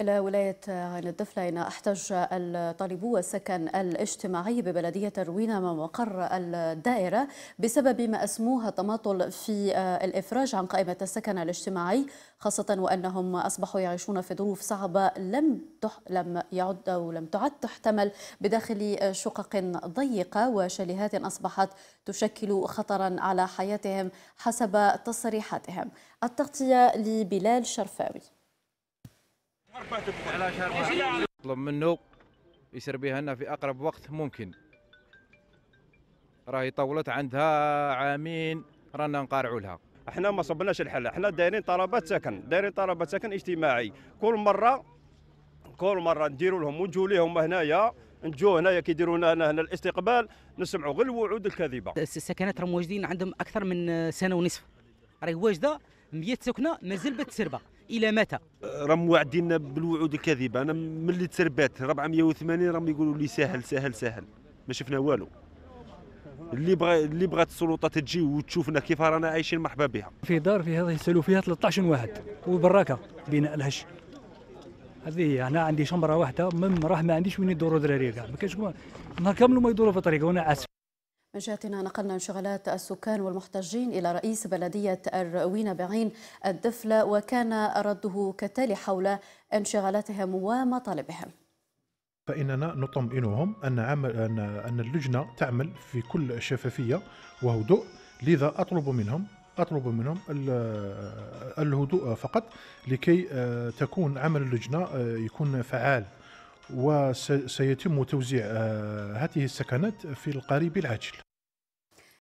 إلى ولاية عين إن احتج الطالبو السكن الاجتماعي ببلدية روينا ومقر الدائرة بسبب ما أسموه تماطل في آه، الإفراج عن قائمة السكن الاجتماعي خاصة وأنهم أصبحوا يعيشون في ظروف صعبة لم تح... لم يعد أو لم تعد تحتمل بداخل آه، شقق ضيقة وشاليهات أصبحت تشكل خطرا على حياتهم حسب تصريحاتهم التغطية لبلال شرفاوي نطلب منه يسر بها لنا في اقرب وقت ممكن راهي طولت عندها عامين رانا نقارعوا لها احنا ما صبناش الحل احنا دايرين طلبات سكن دايرين طلبات سكن اجتماعي كل مره كل مره نديروا لهم ونجوا لهم هنايا نجوا هنايا كيديروا لنا هنا الاستقبال نسمعوا غير الوعود الكاذبه السكنات راهم واجدين عندهم اكثر من سنه ونصف راهي واجده 100 سكنه مازال بتسربه الى متى؟ راهم واعدين بالوعود الكاذبه انا ملي تربات 480 راهم يقولوا لي سهل سهل سهل ما شفنا والو اللي بغى اللي بغات السلطه تجي وتشوفنا كيف رانا عايشين مرحبا بها في دار في هذا يسالوا فيها 13 واحد وبراكه بناء الهش هذه هي انا عندي شمره واحده من راه ما عنديش وين يدوروا دراري كاع ما كاينش نهار كامل ما يدوروا في الطريق وانا عاسف من جهتنا نقلنا انشغالات السكان والمحتجين إلى رئيس بلدية الروينة بعين الدفلة وكان رده كالتالي حول انشغالاتهم ومطالبهم فإننا نطمئنهم أن عمل أن أن اللجنة تعمل في كل شفافية وهدوء لذا أطلب منهم أطلب منهم الهدوء فقط لكي آه، تكون عمل اللجنة آه، يكون فعال وسيتم توزيع آه، هذه السكنات في القريب العاجل